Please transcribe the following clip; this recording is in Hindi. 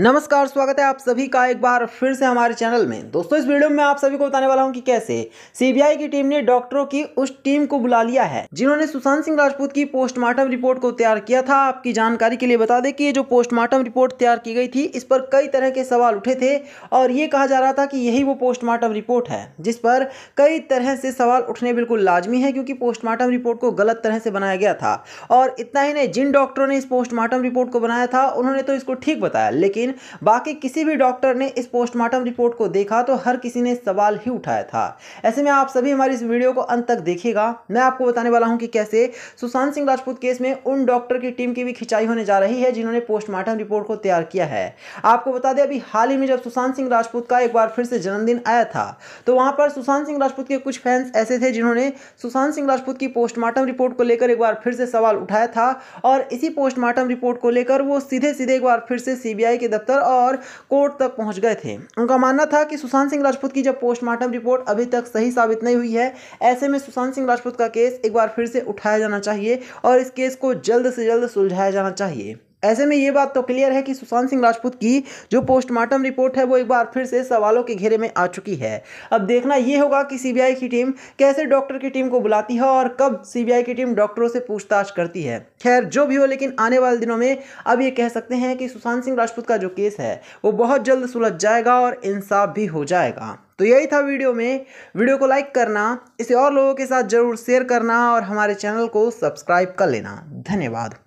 नमस्कार स्वागत है आप सभी का एक बार फिर से हमारे चैनल में दोस्तों इस वीडियो में आप सभी को बताने वाला हूं कि कैसे सीबीआई की टीम ने डॉक्टरों की उस टीम को बुला लिया है जिन्होंने सुशांत सिंह राजपूत की पोस्टमार्टम रिपोर्ट को तैयार किया था आपकी जानकारी के लिए बता दें कि ये जो पोस्टमार्टम रिपोर्ट तैयार की गई थी इस पर कई तरह के सवाल उठे थे और ये कहा जा रहा था कि यही वो पोस्टमार्टम रिपोर्ट है जिस पर कई तरह से सवाल उठने बिल्कुल लाजमी है क्योंकि पोस्टमार्टम रिपोर्ट को गलत तरह से बनाया गया था और इतना ही नहीं जिन डॉक्टरों ने इस पोस्टमार्टम रिपोर्ट को बनाया था उन्होंने तो इसको ठीक बताया लेकिन लेकिन बाकी किसी भी डॉक्टर ने इस पोस्टमार्टम रिपोर्ट को देखा तो हर किसी ने सवाल ही उठाया था ऐसे में आप सभी हमारी इस वीडियो को अंत तक देखिएगा मैं आपको बताने वाला हूँ कि कैसे सुशांत सिंह राजपूत केस में उन डॉक्टर की टीम की भी खिंचाई होने जा रही है जिन्होंने पोस्टमार्टम रिपोर्ट को तैयार किया है आपको बता दें अभी हाल ही में जब सुशांत सिंह राजपूत का एक बार फिर से जन्मदिन आया था तो वहां पर सुशांत सिंह राजपूत के कुछ फैंस ऐसे थे जिन्होंने सुशांत सिंह राजपूत की पोस्टमार्टम रिपोर्ट को लेकर एक बार फिर से सवाल उठाया था और इसी पोस्टमार्टम रिपोर्ट को लेकर वो सीधे सीधे एक बार फिर से सीबीआई के दफ्तर और कोर्ट तक पहुंच गए थे उनका मानना था कि सुशांत सिंह राजपूत की जब पोस्टमार्टम रिपोर्ट अभी तक सही साबित नहीं हुई है ऐसे में सुशांत सिंह राजपूत का केस एक बार फिर से उठाया जाना चाहिए और इस केस को जल्द से जल्द सुलझाया जाना चाहिए ऐसे में ये बात तो क्लियर है कि सुशांत सिंह राजपूत की जो पोस्टमार्टम रिपोर्ट है वो एक बार फिर से सवालों के घेरे में आ चुकी है अब देखना ये होगा कि सीबीआई की टीम कैसे डॉक्टर की टीम को बुलाती है और कब सीबीआई की टीम डॉक्टरों से पूछताछ करती है खैर जो भी हो लेकिन आने वाले दिनों में अब ये कह सकते हैं कि सुशांत सिंह राजपूत का जो केस है वो बहुत जल्द सुलझ जाएगा और इंसाफ भी हो जाएगा तो यही था वीडियो में वीडियो को लाइक करना इसे और लोगों के साथ ज़रूर शेयर करना और हमारे चैनल को सब्सक्राइब कर लेना धन्यवाद